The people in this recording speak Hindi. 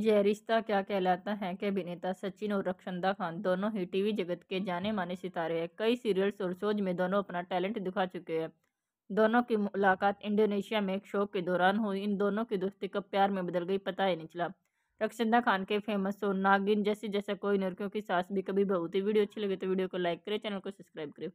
यह रिश्ता क्या कहलाता है कि अभिनेता सचिन और रक्षंदा खान दोनों ही टीवी जगत के जाने माने सितारे हैं कई सीरियल्स और शोज में दोनों अपना टैलेंट दिखा चुके हैं दोनों की मुलाकात इंडोनेशिया में एक शो के दौरान हुई इन दोनों की दोस्ती कब प्यार में बदल गई पता ही नहीं चला रक्षंदा खान के फेमस शो नागिन जैसे जैसा कोई नरकियों की सास भी कभी बहुत ही वीडियो अच्छी लगे तो वीडियो को लाइक करें चैनल को सब्सक्राइब करें